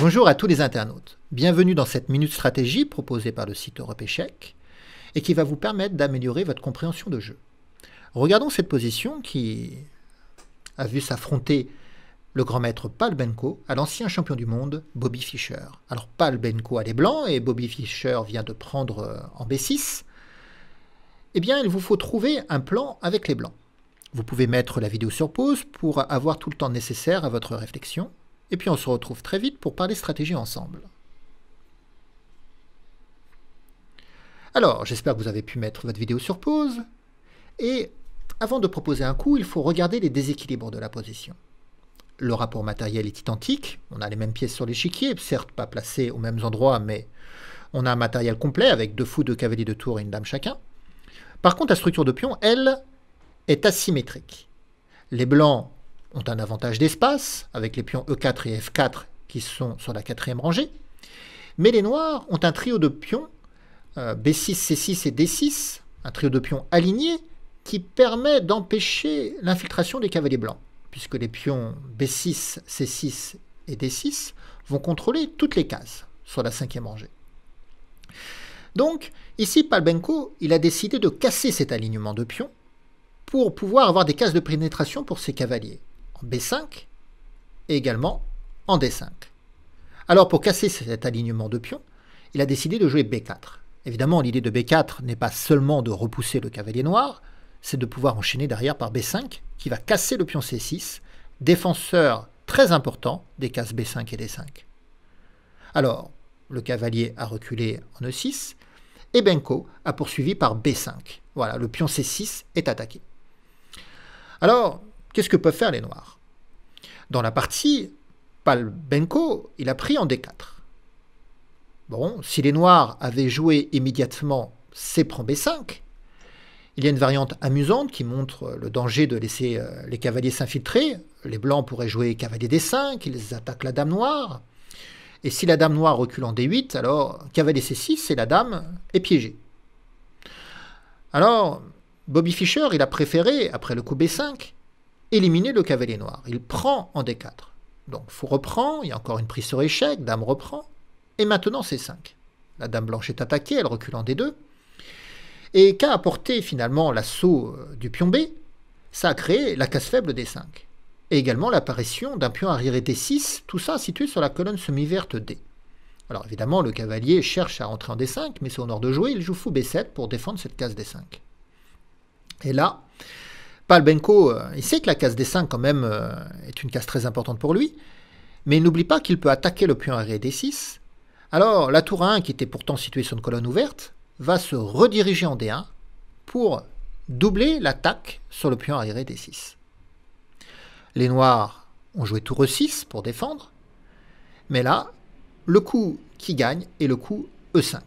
Bonjour à tous les internautes. Bienvenue dans cette minute stratégie proposée par le site Europe Échec et qui va vous permettre d'améliorer votre compréhension de jeu. Regardons cette position qui a vu s'affronter le grand maître Paul Benko à l'ancien champion du monde Bobby Fischer. Alors Pal Benko a les blancs et Bobby Fischer vient de prendre euh, en B6. Eh bien, il vous faut trouver un plan avec les blancs. Vous pouvez mettre la vidéo sur pause pour avoir tout le temps nécessaire à votre réflexion. Et puis on se retrouve très vite pour parler stratégie ensemble. Alors, j'espère que vous avez pu mettre votre vidéo sur pause. Et avant de proposer un coup, il faut regarder les déséquilibres de la position. Le rapport matériel est identique, on a les mêmes pièces sur l'échiquier, certes pas placées aux mêmes endroits, mais on a un matériel complet avec deux fous, deux cavaliers, de tour et une dame chacun. Par contre, la structure de pion, elle, est asymétrique. Les blancs ont un avantage d'espace, avec les pions E4 et F4 qui sont sur la quatrième rangée. Mais les noirs ont un trio de pions, euh, B6, C6 et D6, un trio de pions alignés, qui permet d'empêcher l'infiltration des cavaliers blancs, puisque les pions B6, C6 et D6 vont contrôler toutes les cases sur la cinquième rangée. Donc, ici, Palbenko, il a décidé de casser cet alignement de pions pour pouvoir avoir des cases de pénétration pour ses cavaliers. B5 et également en D5. Alors pour casser cet alignement de pions, il a décidé de jouer B4. Évidemment, l'idée de B4 n'est pas seulement de repousser le cavalier noir, c'est de pouvoir enchaîner derrière par B5, qui va casser le pion C6, défenseur très important des cases B5 et D5. Alors, le cavalier a reculé en E6, et Benko a poursuivi par B5. Voilà, le pion C6 est attaqué. Alors, Qu'est-ce que peuvent faire les noirs Dans la partie, Palbenko, il a pris en D4. Bon, si les noirs avaient joué immédiatement C prend B5, il y a une variante amusante qui montre le danger de laisser euh, les cavaliers s'infiltrer. Les blancs pourraient jouer cavalier D5, ils attaquent la dame noire. Et si la dame noire recule en D8, alors cavalier C6 et la dame est piégée. Alors, Bobby Fischer, il a préféré, après le coup B5, éliminer le cavalier noir. Il prend en D4. Donc fou reprend, il y a encore une prise sur échec, dame reprend. Et maintenant c'est 5. La dame blanche est attaquée, elle recule en D2. Et qu'a apporté finalement l'assaut euh, du pion B Ça a créé la casse faible d 5. Et également l'apparition d'un pion arriéré D6, tout ça situé sur la colonne semi-verte D. Alors évidemment, le cavalier cherche à rentrer en D5, mais c'est au nord de jouer, il joue fou B7 pour défendre cette case D5. Et là, Palbenko, euh, il sait que la case d 5 quand même euh, est une case très importante pour lui, mais il n'oublie pas qu'il peut attaquer le pion arrière d 6. Alors la tour 1, qui était pourtant située sur une colonne ouverte, va se rediriger en D1 pour doubler l'attaque sur le pion arrière d 6. Les noirs ont joué tour E6 pour défendre, mais là, le coup qui gagne est le coup E5.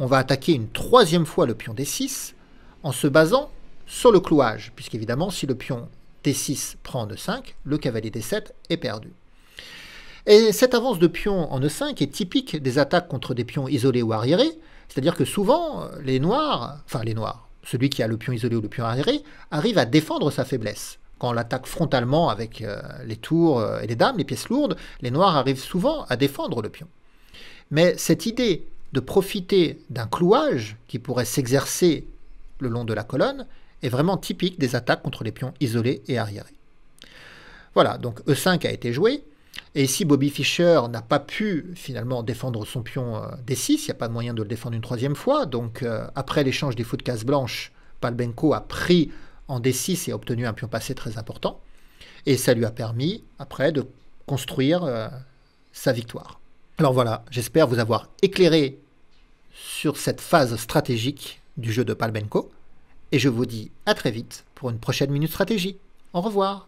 On va attaquer une troisième fois le pion d 6 en se basant sur le clouage, puisqu'évidemment, si le pion t 6 prend E5, le cavalier D7 est perdu. Et cette avance de pion en E5 est typique des attaques contre des pions isolés ou arriérés, c'est-à-dire que souvent, les noirs, enfin les noirs, celui qui a le pion isolé ou le pion arriéré, arrive à défendre sa faiblesse. Quand on l'attaque frontalement avec euh, les tours euh, et les dames, les pièces lourdes, les noirs arrivent souvent à défendre le pion. Mais cette idée de profiter d'un clouage qui pourrait s'exercer le long de la colonne est vraiment typique des attaques contre les pions isolés et arriérés. Voilà, donc E5 a été joué, et ici Bobby Fischer n'a pas pu finalement défendre son pion D6, il n'y a pas de moyen de le défendre une troisième fois, donc euh, après l'échange des fous de case blanche, Palbenko a pris en D6 et a obtenu un pion passé très important, et ça lui a permis après de construire euh, sa victoire. Alors voilà, j'espère vous avoir éclairé sur cette phase stratégique du jeu de Palbenko et je vous dis à très vite pour une prochaine Minute Stratégie. Au revoir